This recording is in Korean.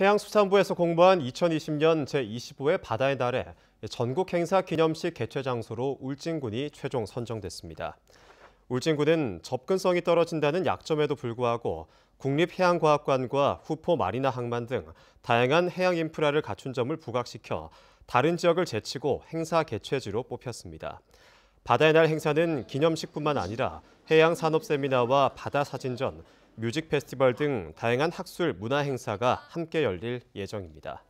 해양수산부에서 공부한 2020년 제25회 바다의 날에 전국 행사 기념식 개최 장소로 울진군이 최종 선정됐습니다. 울진군은 접근성이 떨어진다는 약점에도 불구하고 국립해양과학관과 후포 마리나 항만 등 다양한 해양 인프라를 갖춘 점을 부각시켜 다른 지역을 제치고 행사 개최지로 뽑혔습니다. 바다의 날 행사는 기념식뿐만 아니라 해양 산업 세미나와 바다 사진전, 뮤직 페스티벌 등 다양한 학술 문화 행사가 함께 열릴 예정입니다.